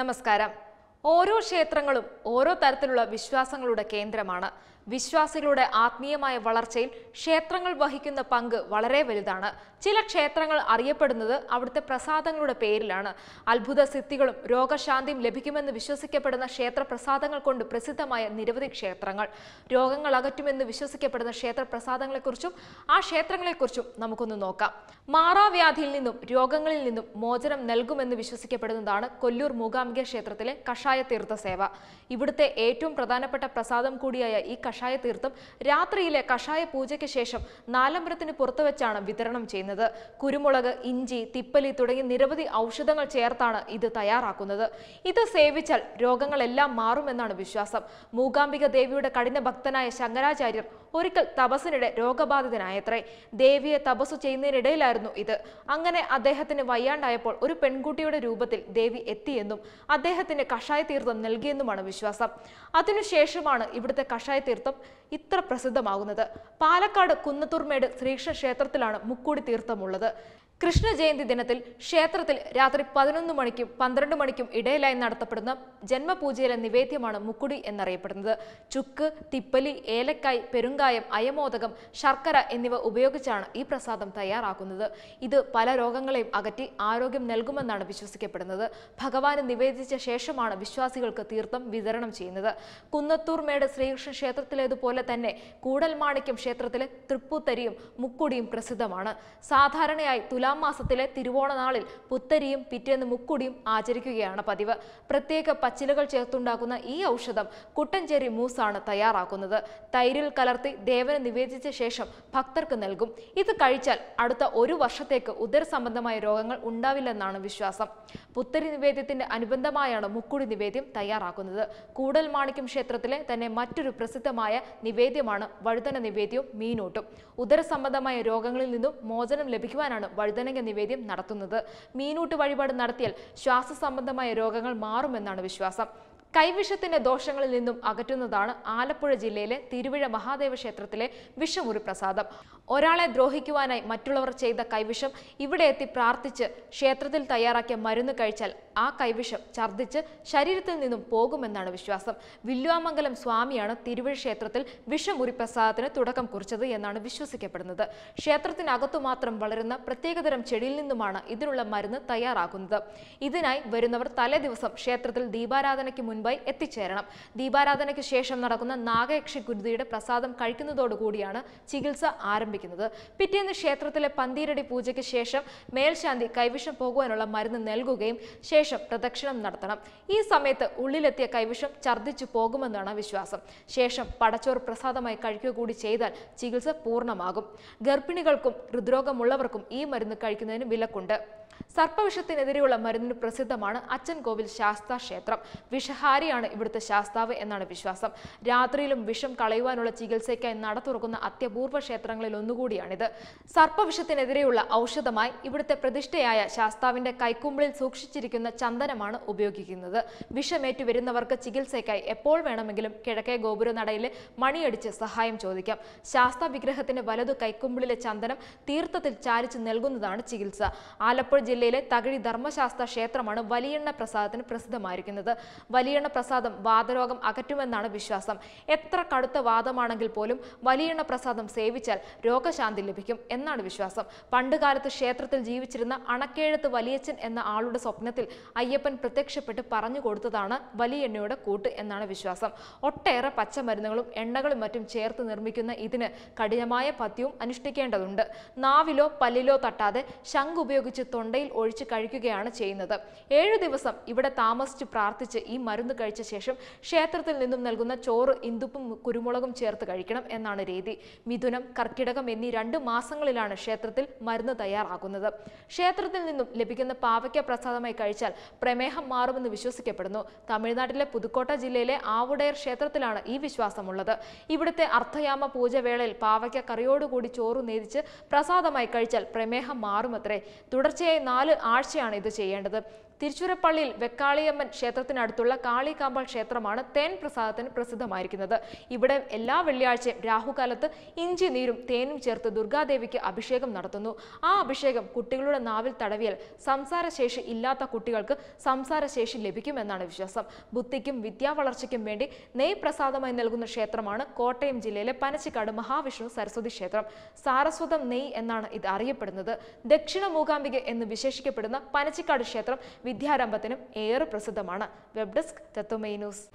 നമസ്കാരം ഓരോ ക്ഷേത്രങ്ങളും ഓരോ തരത്തിലുള്ള വിശ്വാസങ്ങളുടെ കേന്ദ്രമാണ് വിശ്വാസികളുടെ ആത്മീയമായ വളർച്ചയിൽ ക്ഷേത്രങ്ങൾ വഹിക്കുന്ന പങ്ക് വളരെ വലുതാണ് ചില ക്ഷേത്രങ്ങൾ അറിയപ്പെടുന്നത് അവിടുത്തെ പ്രസാദങ്ങളുടെ പേരിലാണ് അത്ഭുത സിദ്ധികളും രോഗശാന്തിയും ലഭിക്കുമെന്ന് വിശ്വസിക്കപ്പെടുന്ന ക്ഷേത്ര പ്രസാദങ്ങൾ കൊണ്ട് പ്രസിദ്ധമായ നിരവധി ക്ഷേത്രങ്ങൾ രോഗങ്ങൾ അകറ്റുമെന്ന് വിശ്വസിക്കപ്പെടുന്ന ക്ഷേത്ര പ്രസാദങ്ങളെക്കുറിച്ചും ആ ക്ഷേത്രങ്ങളെക്കുറിച്ചും നമുക്കൊന്ന് നോക്കാം മാറാവ്യാധിയിൽ നിന്നും രോഗങ്ങളിൽ നിന്നും മോചനം നൽകുമെന്ന് വിശ്വസിക്കപ്പെടുന്നതാണ് കൊല്ലൂർ മൂകാംബിക ക്ഷേത്രത്തിലെ കഷായ തീർത്ഥ സേവ ഇവിടുത്തെ ഏറ്റവും പ്രധാനപ്പെട്ട പ്രസാദം കൂടിയായ ഈ കഷായ തീർത്തും രാത്രിയിലെ കഷായ പൂജയ്ക്ക് ശേഷം നാലമ്പലത്തിന് പുറത്തു വെച്ചാണ് വിതരണം ചെയ്യുന്നത് കുരുമുളക് ഇഞ്ചി തിപ്പലി തുടങ്ങി നിരവധി ഔഷധങ്ങൾ ചേർത്താണ് ഇത് തയ്യാറാക്കുന്നത് ഇത് സേവിച്ചാൽ രോഗങ്ങളെല്ലാം മാറുമെന്നാണ് വിശ്വാസം മൂകാംബിക ദേവിയുടെ കഠിന ഭക്തനായ ശങ്കരാചാര്യർ ഒരിക്കൽ തപസ്സിനിടെ രോഗബാധിതനായത്രേ ദേവിയെ തപസ്സു ചെയ്യുന്നതിനിടയിലായിരുന്നു ഇത് അങ്ങനെ അദ്ദേഹത്തിന് വയ്യാണ്ടായപ്പോൾ ഒരു പെൺകുട്ടിയുടെ രൂപത്തിൽ ദേവി എത്തിയെന്നും അദ്ദേഹത്തിന് കഷായ തീർത്ഥം നൽകിയെന്നുമാണ് വിശ്വാസം അതിനുശേഷമാണ് ഇവിടുത്തെ കഷായ തീർത്ഥം ഇത്ര പ്രസിദ്ധമാകുന്നത് പാലക്കാട് കുന്നത്തൂർമേട് ശ്രീകൃഷ്ണ ക്ഷേത്രത്തിലാണ് മുക്കൂടി തീർത്ഥമുള്ളത് കൃഷ്ണജയന്തി ദിനത്തിൽ ക്ഷേത്രത്തിൽ രാത്രി പതിനൊന്ന് മണിക്കും പന്ത്രണ്ട് മണിക്കും ഇടയിലായി നടത്തപ്പെടുന്ന ജന്മപൂജയിലെ നിവേദ്യമാണ് മുക്കുടി എന്നറിയപ്പെടുന്നത് ചുക്ക് തിപ്പലി ഏലക്കായ് പെരുങ്കായം അയമോദകം ശർക്കര എന്നിവ ഉപയോഗിച്ചാണ് ഈ പ്രസാദം തയ്യാറാക്കുന്നത് ഇത് പല രോഗങ്ങളെയും അകറ്റി ആരോഗ്യം നൽകുമെന്നാണ് വിശ്വസിക്കപ്പെടുന്നത് ഭഗവാന് നിവേദിച്ച ശേഷമാണ് വിശ്വാസികൾക്ക് തീർത്ഥം വിതരണം ചെയ്യുന്നത് കുന്നത്തൂർ മേട് ശ്രീകൃഷ്ണ ക്ഷേത്രത്തിലേതുപോലെ തന്നെ കൂടൽമാണിക്യം ക്ഷേത്രത്തിലെ തൃപ്പൂത്തരിയും മുക്കുടിയും പ്രസിദ്ധമാണ് സാധാരണയായി തുലാ തുലാം മാസത്തിലെ തിരുവോണ നാളിൽ പുത്തരിയും പിറ്റേന്ന് മുക്കുടിയും ആചരിക്കുകയാണ് പതിവ് പ്രത്യേക പച്ചിലകൾ ചേർത്തുണ്ടാക്കുന്ന ഈ ഔഷധം കുട്ടഞ്ചേരി മൂസാണ് തയ്യാറാക്കുന്നത് തൈരിൽ കലർത്തി ദേവന് നിവേദിച്ച ശേഷം ഭക്തർക്ക് നൽകും ഇത് കഴിച്ചാൽ അടുത്ത ഒരു വർഷത്തേക്ക് ഉദര സംബന്ധമായ രോഗങ്ങൾ ഉണ്ടാവില്ലെന്നാണ് വിശ്വാസം പുത്തരി നിവേദ്യത്തിന്റെ അനുബന്ധമായാണ് മുക്കുടി നിവേദ്യം തയ്യാറാക്കുന്നത് കൂടൽ മാണിക്യം ക്ഷേത്രത്തിലെ തന്നെ മറ്റൊരു പ്രസിദ്ധമായ നിവേദ്യമാണ് വഴുതന നിവേദ്യവും മീനൂട്ടും ഉദര സംബന്ധമായ രോഗങ്ങളിൽ നിന്നും മോചനം ലഭിക്കുവാനാണ് വഴുതന വൈദ്യനക നിവേദ്യം നടത്തുന്നത് മീനൂട്ട് വഴിപാട് നടത്തിയാൽ ശ്വാസ സംബന്ധമായ രോഗങ്ങൾ മാറുമെന്നാണ് വിശ്വാസം കൈവിഷത്തിന്റെ ദോഷങ്ങളിൽ നിന്നും അകറ്റുന്നതാണ് ആലപ്പുഴ ജില്ലയിലെ തിരുവിഴ മഹാദേവ ക്ഷേത്രത്തിലെ വിഷമുറി പ്രസാദം ഒരാളെ ദ്രോഹിക്കുവാനായി മറ്റുള്ളവർ ചെയ്ത കൈവിഷം ഇവിടെ എത്തി പ്രാർത്ഥിച്ച് ക്ഷേത്രത്തിൽ തയ്യാറാക്കിയ മരുന്ന് കഴിച്ചാൽ ആ കൈവിഷം ഛർദ്ദിച്ച് ശരീരത്തിൽ നിന്നും പോകുമെന്നാണ് വിശ്വാസം വില്വാമംഗലം സ്വാമിയാണ് തിരുവിഴ ക്ഷേത്രത്തിൽ വിഷമുറി പ്രസാദത്തിന് തുടക്കം കുറിച്ചത് എന്നാണ് വിശ്വസിക്കപ്പെടുന്നത് ക്ഷേത്രത്തിനകത്തു മാത്രം വളരുന്ന പ്രത്യേകതരം ചെടിയിൽ നിന്നുമാണ് ഇതിനുള്ള മരുന്ന് തയ്യാറാക്കുന്നത് ഇതിനായി വരുന്നവർ തലേ ദിവസം ക്ഷേത്രത്തിൽ ദീപാരാധനയ്ക്ക് മുൻപ് മുംബൈ എത്തിച്ചേരണം ദീപാരാധനയ്ക്ക് ശേഷം നടക്കുന്ന നാഗയക്ഷി ഗുരുതിയുടെ പ്രസാദം കഴിക്കുന്നതോടുകൂടിയാണ് ചികിത്സ ആരംഭിക്കുന്നത് പിറ്റേന്ന് ക്ഷേത്രത്തിലെ പന്തീരടി പൂജയ്ക്ക് ശേഷം മേൽശാന്തി കൈവിഷം പോകുവാനുള്ള മരുന്ന് നൽകുകയും ശേഷം പ്രദക്ഷിണം നടത്തണം ഈ സമയത്ത് ഉള്ളിലെത്തിയ കൈവിഷം ഛർദ്ദിച്ചു പോകുമെന്നാണ് വിശ്വാസം ശേഷം പടച്ചോറ് പ്രസാദമായി കഴിക്കുക കൂടി ചെയ്താൽ ചികിത്സ പൂർണ്ണമാകും ഗർഭിണികൾക്കും ഹൃദ്രോഗമുള്ളവർക്കും ഈ മരുന്ന് കഴിക്കുന്നതിന് വിലക്കുണ്ട് സർപ്പവിഷത്തിനെതിരെയുള്ള മരുന്നിന് പ്രസിദ്ധമാണ് അച്ഛൻ കോവിൽ ക്ഷേത്രം വിഷഹാര ഭാര്യയാണ് ഇവിടുത്തെ ശാസ്താവ് എന്നാണ് വിശ്വാസം രാത്രിയിലും വിഷം കളയുവാനുള്ള ചികിത്സയ്ക്കായി നട തുറക്കുന്ന അത്യപൂർവ ക്ഷേത്രങ്ങളിൽ ഒന്നുകൂടിയാണിത് സർപ്പവിഷത്തിനെതിരെയുള്ള ഔഷധമായി ഇവിടുത്തെ പ്രതിഷ്ഠയായ ശാസ്താവിന്റെ കൈക്കുമ്പിളിൽ സൂക്ഷിച്ചിരിക്കുന്ന ചന്ദനമാണ് ഉപയോഗിക്കുന്നത് വിഷമേറ്റു വരുന്നവർക്ക് ചികിത്സയ്ക്കായി എപ്പോൾ വേണമെങ്കിലും കിഴക്കേ ഗോപുരനടയിലെ മണിയടിച്ച് സഹായം ചോദിക്കാം ശാസ്ത വിഗ്രഹത്തിന്റെ വലതു കൈക്കുമ്പിളിലെ ചന്ദനം തീർത്ഥത്തിൽ ചാലിച്ച് നൽകുന്നതാണ് ചികിത്സ ആലപ്പുഴ ജില്ലയിലെ തകഴി ധർമ്മശാസ്ത്ര ക്ഷേത്രമാണ് വലിയണ്ണ പ്രസാദത്തിന് പ്രസിദ്ധമായിരിക്കുന്നത് വലിയ വലിയണ്ണ പ്രസാദം വാദരോഗം അകറ്റുമെന്നാണ് വിശ്വാസം എത്ര കടുത്ത വാദമാണെങ്കിൽ പോലും വലിയണ്ണ പ്രസാദം സേവിച്ചാൽ രോഗശാന്തി ലഭിക്കും എന്നാണ് വിശ്വാസം പണ്ടുകാലത്ത് ക്ഷേത്രത്തിൽ ജീവിച്ചിരുന്ന അണക്കേഴത്ത് വലിയച്ഛൻ എന്ന ആളുടെ സ്വപ്നത്തിൽ അയ്യപ്പൻ പ്രത്യക്ഷപ്പെട്ട് പറഞ്ഞു കൊടുത്തതാണ് വലിയെണ്ണയുടെ കൂട്ട് എന്നാണ് വിശ്വാസം ഒട്ടേറെ പച്ചമരുന്നുകളും എണ്ണകളും മറ്റും ചേർത്ത് നിർമ്മിക്കുന്ന ഇതിന് കഠിനമായ പഥ്യവും അനുഷ്ഠിക്കേണ്ടതുണ്ട് നാവിലോ പല്ലിലോ തട്ടാതെ ശംഖ് ഉപയോഗിച്ച് തൊണ്ടയിൽ ഒഴിച്ച് കഴിക്കുകയാണ് ചെയ്യുന്നത് ഏഴു ദിവസം ഇവിടെ താമസിച്ച് പ്രാർത്ഥിച്ച് ഈ മരുന്ന് മരുന്ന് കഴിച്ച ശേഷം ക്ഷേത്രത്തിൽ നിന്നും നൽകുന്ന ചോറ് ഇന്ദുപ്പും കുരുമുളകും ചേർത്ത് കഴിക്കണം എന്നാണ് രീതി മിഥുനം കർക്കിടകം എന്നീ രണ്ട് മാസങ്ങളിലാണ് ക്ഷേത്രത്തിൽ മരുന്ന് തയ്യാറാക്കുന്നത് ക്ഷേത്രത്തിൽ നിന്നും ലഭിക്കുന്ന പാവയ്ക്ക പ്രസാദമായി കഴിച്ചാൽ പ്രമേഹം മാറുമെന്ന് വിശ്വസിക്കപ്പെടുന്നു തമിഴ്നാട്ടിലെ പുതുക്കോട്ട ജില്ലയിലെ ആവുടയർ ക്ഷേത്രത്തിലാണ് ഈ വിശ്വാസമുള്ളത് ഇവിടുത്തെ അർദ്ധയാമ പൂജവേളയിൽ പാവയ്ക്ക കറിയോടുകൂടി ചോറ് നേതിച്ച് പ്രസാദമായി കഴിച്ചാൽ പ്രമേഹം മാറുമത്രേ തുടർച്ചയായി നാല് ആഴ്ചയാണ് ഇത് ചെയ്യേണ്ടത് തിരുച്ചുരപ്പള്ളിയിൽ വെക്കാളിയമ്മൻ ക്ഷേത്രത്തിനടുത്തുള്ള കാ കാളികാമ്പാൾ ക്ഷേത്രമാണ് തേൻ പ്രസാദത്തിന് പ്രസിദ്ധമായിരിക്കുന്നത് ഇവിടെ എല്ലാ വെള്ളിയാഴ്ചയും രാഹുകാലത്ത് ഇഞ്ചി നീരും തേനും ചേർത്ത് ദുർഗാദേവിക്ക് അഭിഷേകം നടത്തുന്നു ആ അഭിഷേകം കുട്ടികളുടെ നാവിൽ തടവിയാൽ സംസാരശേഷി ഇല്ലാത്ത കുട്ടികൾക്ക് സംസാരശേഷി ലഭിക്കുമെന്നാണ് വിശ്വാസം ബുദ്ധിക്കും വിദ്യാവളർച്ചയ്ക്കും വേണ്ടി നെയ്പ്രസാദമായി നൽകുന്ന ക്ഷേത്രമാണ് കോട്ടയം ജില്ലയിലെ പനച്ചിക്കാട് മഹാവിഷ്ണു സരസ്വതി ക്ഷേത്രം സാരസ്വതം നെയ് എന്നാണ് ഇത് അറിയപ്പെടുന്നത് ദക്ഷിണ മൂകാംബിക എന്ന് വിശേഷിക്കപ്പെടുന്ന പനച്ചിക്കാട് ക്ഷേത്രം വിദ്യാരംഭത്തിനും ഏറെ പ്രസിദ്ധമാണ് web desk Tato tá, Meinos.